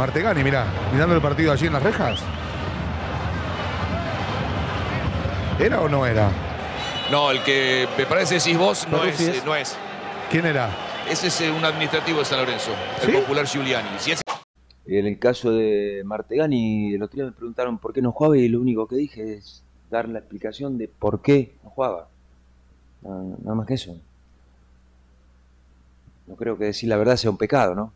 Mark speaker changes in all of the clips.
Speaker 1: Martegani, mira mirando el partido allí en las rejas. ¿Era o no era? No, el que me parece decís vos no eh, es, no es. ¿Quién era? Ese es eh, un administrativo de San Lorenzo, el popular Giuliani. Si En el caso de Martegani, el otro día me preguntaron por qué no jugaba y lo único que dije es dar la explicación de por qué no jugaba. nada más que eso. No creo que decir la verdad sea un pecado, ¿no?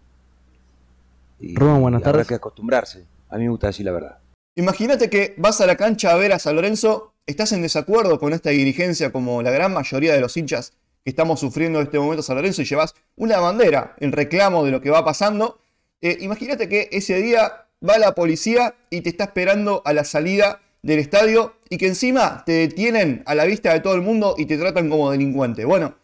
Speaker 1: Y, buenas tardes. que acostumbrarse. A mí me gusta decir la verdad. Imagínate que vas a la cancha a ver a San Lorenzo, estás en desacuerdo con esta dirigencia como la gran mayoría de los hinchas que estamos sufriendo en este momento San Lorenzo y llevas una bandera en reclamo de lo que va pasando. Eh, imagínate que ese día va la policía y te está esperando a la salida del estadio y que encima te detienen a la vista de todo el mundo y te tratan como delincuente. Bueno,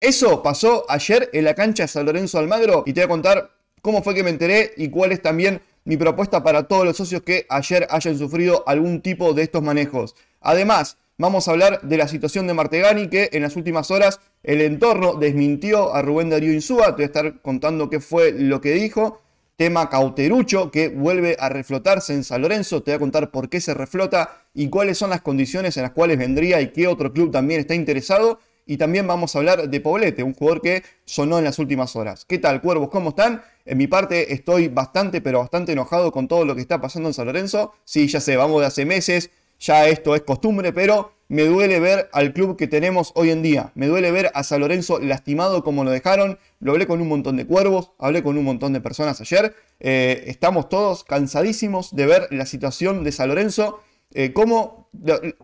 Speaker 1: eso pasó ayer en la cancha de San Lorenzo Almagro y te voy a contar cómo fue que me enteré y cuál es también mi propuesta para todos los socios que ayer hayan sufrido algún tipo de estos manejos. Además, vamos a hablar de la situación de Martegani, que en las últimas horas el entorno desmintió a Rubén Darío Insúa. Te voy a estar contando qué fue lo que dijo. Tema cauterucho que vuelve a reflotarse en San Lorenzo. Te voy a contar por qué se reflota y cuáles son las condiciones en las cuales vendría y qué otro club también está interesado. Y también vamos a hablar de Poblete, un jugador que sonó en las últimas horas. ¿Qué tal, cuervos? ¿Cómo están? En mi parte estoy bastante, pero bastante enojado con todo lo que está pasando en San Lorenzo. Sí, ya sé, vamos de hace meses, ya esto es costumbre, pero me duele ver al club que tenemos hoy en día. Me duele ver a San Lorenzo lastimado como lo dejaron. Lo hablé con un montón de cuervos, hablé con un montón de personas ayer. Eh, estamos todos cansadísimos de ver la situación de San Lorenzo. Eh, como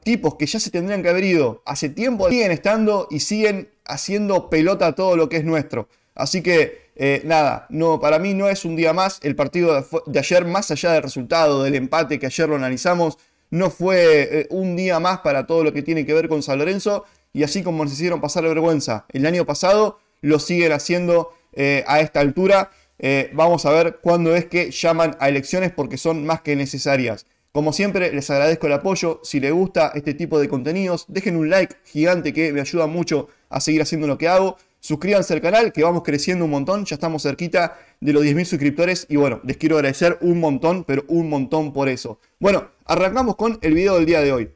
Speaker 1: tipos que ya se tendrían que haber ido hace tiempo siguen estando y siguen haciendo pelota todo lo que es nuestro. Así que eh, nada, no, para mí no es un día más. El partido de, ayer, más allá del resultado, del empate que ayer lo analizamos, no fue eh, un día más para todo lo que tiene que ver con San Lorenzo. Y así como nos hicieron pasar la vergüenza el año pasado, lo siguen haciendo eh, a esta altura. vamos a ver cuándo es que llaman a elecciones porque son más que necesarias. Como siempre, les agradezco el apoyo. Si les gusta este tipo de contenidos, dejen un like gigante que me ayuda mucho a seguir haciendo lo que hago. Suscríbanse al canal, que vamos creciendo un montón. Ya estamos cerquita de los 10.000 suscriptores. Y bueno, les quiero agradecer un montón, pero un montón por eso. Bueno, arrancamos con el video del día de hoy.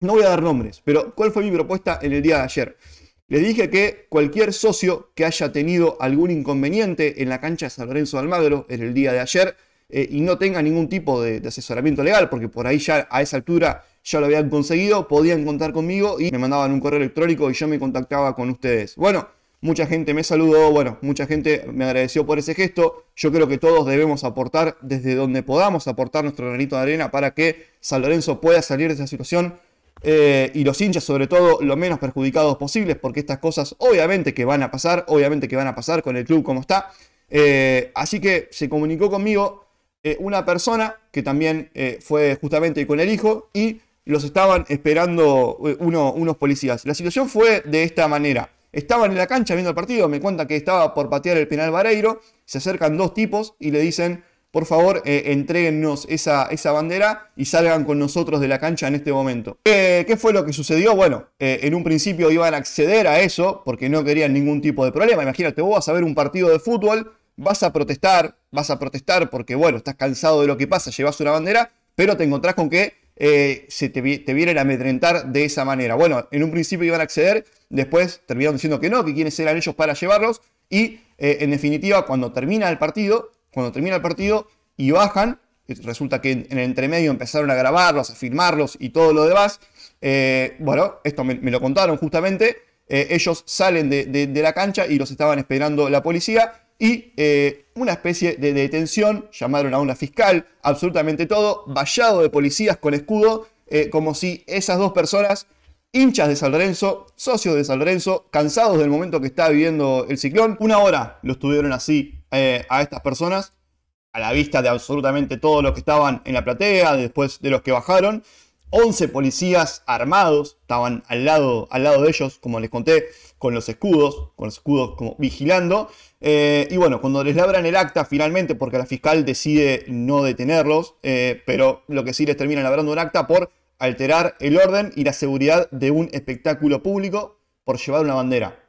Speaker 1: No voy a dar nombres, pero ¿cuál fue mi propuesta en el día de ayer? Les dije que cualquier socio que haya tenido algún inconveniente en la cancha de San Lorenzo de Almagro en el día de ayer eh, y no tenga ningún tipo de, de asesoramiento legal, porque por ahí ya a esa altura ya lo habían conseguido, podían contar conmigo y me mandaban un correo electrónico y yo me contactaba con ustedes. Bueno, mucha gente me saludó, bueno, mucha gente me agradeció por ese gesto. Yo creo que todos debemos aportar desde donde podamos, aportar nuestro granito de arena para que San Lorenzo pueda salir de esa situación eh, y los hinchas sobre todo lo menos perjudicados posibles, porque estas cosas obviamente que van a pasar, obviamente que van a pasar con el club como está. Eh, así que se comunicó conmigo eh, una persona que también fue justamente con el hijo y los estaban esperando unos policías. La situación fue de esta manera. Estaban en la cancha viendo el partido, me cuenta que estaba por patear el penal Vareiro, se acercan dos tipos y le dicen, por favor, eh, esa, esa, bandera y salgan con nosotros de la cancha en este momento. Eh, ¿Qué fue lo que sucedió? Bueno, eh, en un principio iban a acceder a eso porque no querían ningún tipo de problema. Imagínate, vos vas a ver un partido de fútbol, vas a protestar, vas a protestar porque, bueno, estás cansado de lo que pasa, llevas una bandera, pero te encontrás con que eh, se te, vienen a amedrentar de esa manera. Bueno, en un principio iban a acceder, después terminaron diciendo que no, que quienes eran ellos para llevarlos. Y eh, en definitiva, cuando termina el partido, cuando termina el partido y bajan, eh, resulta que en, el entremedio empezaron a grabarlos, a filmarlos y todo lo demás. bueno, esto me, lo contaron justamente. ellos salen de la cancha y los estaban esperando la policía y eh, una especie de detención, llamaron a una fiscal, absolutamente todo, vallado de policías con escudo, eh, como si esas dos personas, hinchas de San Lorenzo, socios de San cansados del momento que está viviendo el ciclón, una hora los tuvieron así eh, a estas personas, a la vista de absolutamente todos los que estaban en la platea, después de los que bajaron, 11 policías armados, estaban al lado, al lado de ellos, como les conté, con los escudos, con los escudos como vigilando. Eh, y bueno, cuando les labran el acta finalmente, porque la fiscal decide no detenerlos, eh, pero lo que sí les termina labrando un acta por alterar el orden y la seguridad de un espectáculo público por llevar una bandera.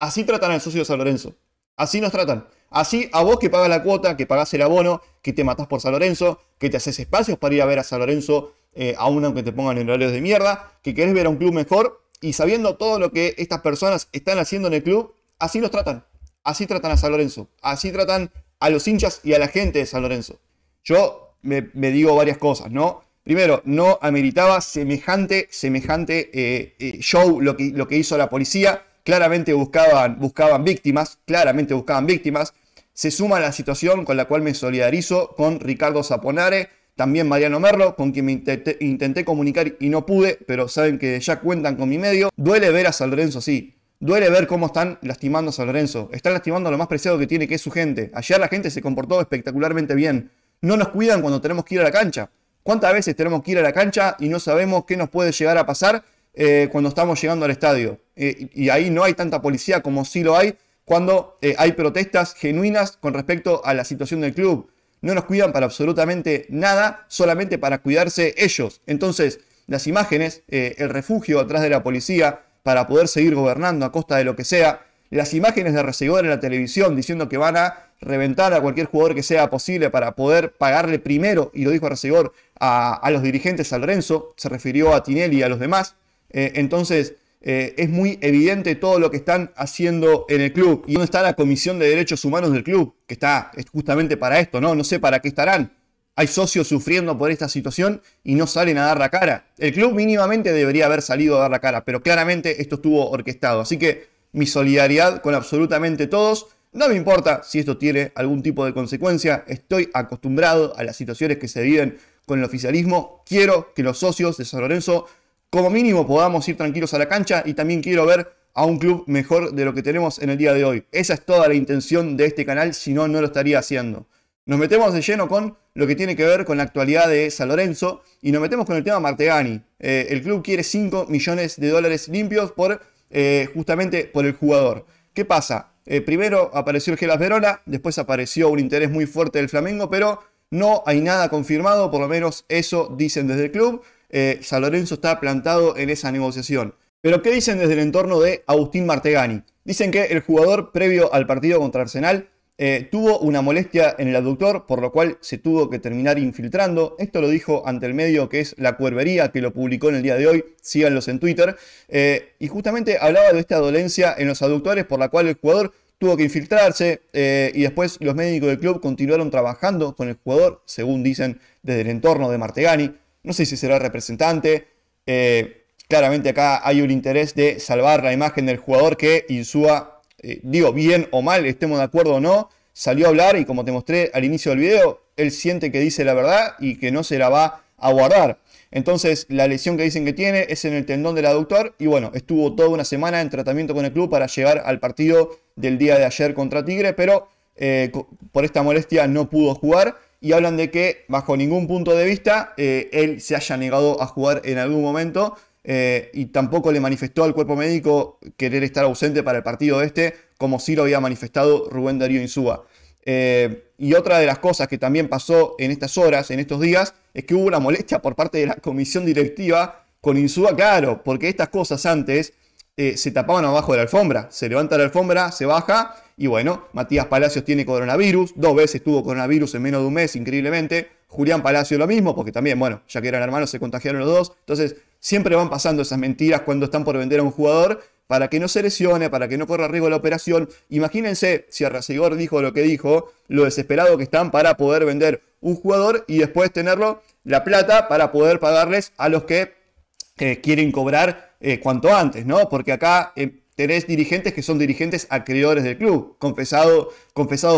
Speaker 1: Así tratan al socio de San Lorenzo. Así nos tratan. Así a vos que pagas la cuota, que pagás el abono, que te matás por San Lorenzo, que te haces espacios para ir a ver a San Lorenzo eh, aún aunque te pongan en horarios de mierda, que querés ver a un club mejor y sabiendo todo lo que estas personas están haciendo en el club, así los tratan. Así tratan a San Lorenzo. Así tratan a los hinchas y a la gente de San Lorenzo. Yo me, digo varias cosas, ¿no? Primero, no ameritaba semejante, semejante eh, eh, show lo que, lo que hizo la policía. Claramente buscaban, buscaban víctimas, claramente buscaban víctimas. Se suma la situación con la cual me solidarizo con Ricardo Zaponare, también Mariano Merlo, con quien me intenté, comunicar y no pude, pero saben que ya cuentan con mi medio. Duele ver a San Lorenzo así. Duele ver cómo están lastimando a San Lorenzo. Están lastimando lo más preciado que tiene, que es su gente. Ayer la gente se comportó espectacularmente bien. No nos cuidan cuando tenemos que ir a la cancha. ¿Cuántas veces tenemos que ir a la cancha y no sabemos qué nos puede llegar a pasar eh, cuando estamos llegando al estadio? Eh, y ahí no hay tanta policía como sí lo hay cuando eh, hay protestas genuinas con respecto a la situación del club no nos cuidan para absolutamente nada, solamente para cuidarse ellos. Entonces, las imágenes, eh, el refugio atrás de la policía para poder seguir gobernando a costa de lo que sea, las imágenes de Resegor en la televisión diciendo que van a reventar a cualquier jugador que sea posible para poder pagarle primero, y lo dijo Resegor a, los dirigentes, al Lorenzo, se refirió a Tinelli y a los demás. Eh, entonces, eh, es muy evidente todo lo que están haciendo en el club. ¿Y dónde está la Comisión de Derechos Humanos del club? Que está justamente para esto, ¿no? No sé para qué estarán. Hay socios sufriendo por esta situación y no salen a dar la cara. El club mínimamente debería haber salido a dar la cara, pero claramente esto estuvo orquestado. Así que mi solidaridad con absolutamente todos. No me importa si esto tiene algún tipo de consecuencia, estoy acostumbrado a las situaciones que se viven con el oficialismo. Quiero que los socios de San Lorenzo como mínimo podamos ir tranquilos a la cancha y también quiero ver a un club mejor de lo que tenemos en el día de hoy. Esa es toda la intención de este canal, si no, no lo estaría haciendo. Nos metemos de lleno con lo que tiene que ver con la actualidad de San Lorenzo y nos metemos con el tema Martegani. Eh, el club quiere 5 millones de dólares limpios por, eh, justamente por el jugador. ¿Qué pasa? Eh, primero apareció el Gelas Verona, después apareció un interés muy fuerte del Flamengo, pero no hay nada confirmado, por lo menos eso dicen desde el club. Eh, San Lorenzo está plantado en esa negociación. Pero ¿qué dicen desde el entorno de Agustín Martegani? Dicen que el jugador previo al partido contra Arsenal eh, tuvo una molestia en el aductor, por lo cual se tuvo que terminar infiltrando. Esto lo dijo ante el medio que es La Cuervería, que lo publicó en el día de hoy. Síganlos en Twitter. Eh, y justamente hablaba de esta dolencia en los aductores, por la cual el jugador tuvo que infiltrarse. y después los médicos del club continuaron trabajando con el jugador, según dicen desde el entorno de Martegani no sé si será representante. Eh, claramente acá hay un interés de salvar la imagen del jugador que Insúa, eh, digo, bien o mal, estemos de acuerdo o no, salió a hablar y como te mostré al inicio del video, él siente que dice la verdad y que no se la va a guardar. Entonces, la lesión que dicen que tiene es en el tendón del aductor y bueno, estuvo toda una semana en tratamiento con el club para llegar al partido del día de ayer contra Tigre, pero eh, por esta molestia no pudo jugar y hablan de que bajo ningún punto de vista eh, él se haya negado a jugar en algún momento eh, y tampoco le manifestó al cuerpo médico querer estar ausente para el partido este, como sí lo había manifestado Rubén Darío Insúa. Eh, y otra de las cosas que también pasó en estas horas, en estos días, es que hubo una molestia por parte de la comisión directiva con Insúa, claro, porque estas cosas antes eh, se tapaban abajo de la alfombra. Se levanta la alfombra, se baja y bueno, Matías Palacios tiene coronavirus, dos veces tuvo coronavirus en menos de un mes, increíblemente. Julián Palacio lo mismo, porque también, bueno, ya que eran hermanos, se contagiaron los dos. Entonces, siempre van pasando esas mentiras cuando están por vender a un jugador para que no se lesione, para que no corra riesgo la operación. Imagínense si Arrasigor dijo lo que dijo, lo desesperado que están para poder vender un jugador y después tenerlo la plata para poder pagarles a los que eh, quieren cobrar eh, cuanto antes, ¿no? Porque acá eh, tenés dirigentes que son dirigentes acreedores del club, confesados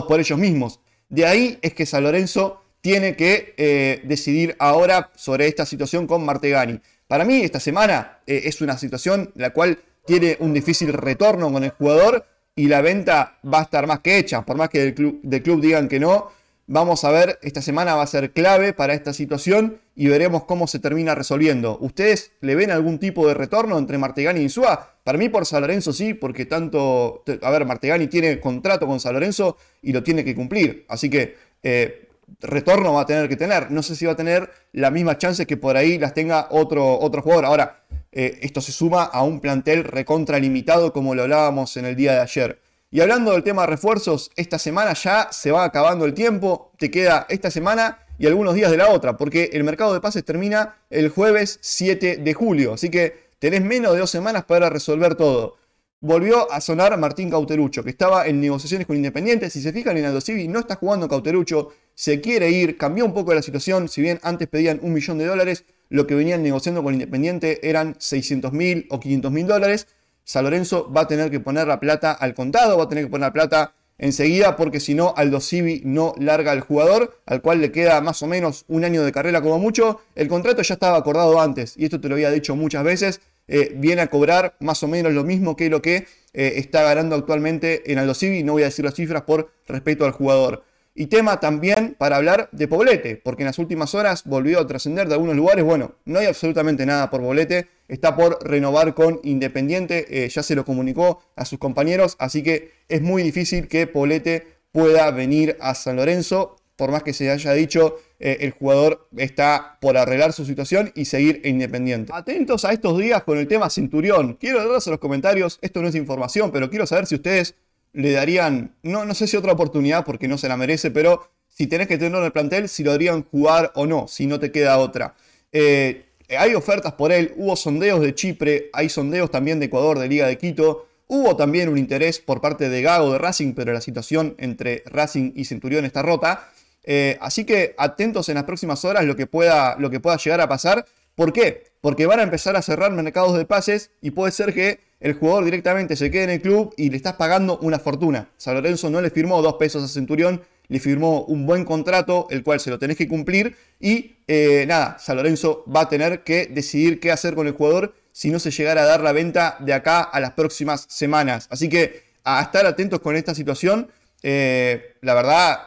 Speaker 1: por ellos mismos. De ahí es que San Lorenzo tiene que eh, decidir ahora sobre esta situación con Martegani. Para mí, esta semana es una situación la cual tiene un difícil retorno con el jugador y la venta va a estar más que hecha. Por más que el del club digan que no, Vamos a ver, esta semana va a ser clave para esta situación y veremos cómo se termina resolviendo. ¿Ustedes le ven algún tipo de retorno entre Martegani y Insúa? Para mí por San Lorenzo sí, porque tanto... A ver, Martegani tiene contrato con San Lorenzo y lo tiene que cumplir. Así que eh, retorno va a tener que tener. No sé si va a tener las mismas chances que por ahí las tenga otro, otro jugador. Ahora, eh, esto se suma a un plantel recontralimitado como lo hablábamos en el día de ayer. Y hablando del tema de refuerzos, esta semana ya se va acabando el tiempo, te queda esta semana y algunos días de la otra, porque el mercado de pases termina el jueves 7 de julio, así que tenés menos de dos semanas para resolver todo. Volvió a sonar Martín Cauterucho, que estaba en negociaciones con Independiente. Si se fijan en Aldo Civi, no está jugando Cauterucho, se quiere ir, cambió un poco la situación, si bien antes pedían un millón de dólares, lo que venían negociando con Independiente eran 600 mil o 500 mil dólares San Lorenzo va a tener que poner la plata al contado, va a tener que poner la plata enseguida porque si no Aldo Civi no larga al jugador, al cual le queda más o menos un año de carrera como mucho. El contrato ya estaba acordado antes y esto te lo había dicho muchas veces. Eh, viene a cobrar más o menos lo mismo que lo que eh, está ganando actualmente en Aldo Civi. No voy a decir las cifras por respeto al jugador. Y tema también para hablar de Poblete, porque en las últimas horas volvió a trascender de algunos lugares. Bueno, no hay absolutamente nada por Poblete, está por renovar con Independiente, eh, ya se lo comunicó a sus compañeros, así que es muy difícil que Poblete pueda venir a San Lorenzo, por más que se haya dicho, eh, el jugador está por arreglar su situación y seguir Independiente. Atentos a estos días con el tema Centurión, quiero darles a los comentarios, esto no es información, pero quiero saber si ustedes le darían, no, no sé si otra oportunidad porque no se la merece, pero si tenés que tenerlo en el plantel, si lo harían jugar o no, si no te queda otra. Eh, hay ofertas por él, hubo sondeos de Chipre, hay sondeos también de Ecuador, de Liga de Quito, hubo también un interés por parte de Gago de Racing, pero la situación entre Racing y Centurión está rota. Eh, así que atentos en las próximas horas lo que, pueda, lo que pueda llegar a pasar. ¿Por qué? Porque van a empezar a cerrar mercados de pases y puede ser que el jugador directamente se queda en el club y le estás pagando una fortuna. San Lorenzo no le firmó dos pesos a Centurión, le firmó un buen contrato, el cual se lo tenés que cumplir. Y eh, nada, San Lorenzo va a tener que decidir qué hacer con el jugador si no se llegara a dar la venta de acá a las próximas semanas. Así que a estar atentos con esta situación. Eh, la verdad,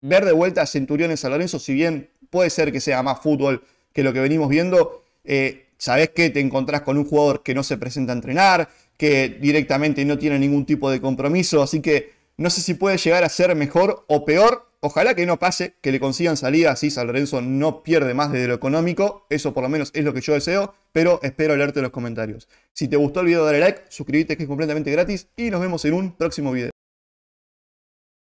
Speaker 1: ver de vuelta a Centurión en San Lorenzo, si bien puede ser que sea más fútbol que lo que venimos viendo, eh, sabes que te encontrás con un jugador que no se presenta a entrenar, que directamente no tiene ningún tipo de compromiso, así que no sé si puede llegar a ser mejor o peor. Ojalá que no pase, que le consigan salida, así San Lorenzo no pierde más de lo económico, eso por lo menos es lo que yo deseo, pero espero leerte en los comentarios. Si te gustó el video dale like, suscríbete que es completamente gratis y nos vemos en un próximo video.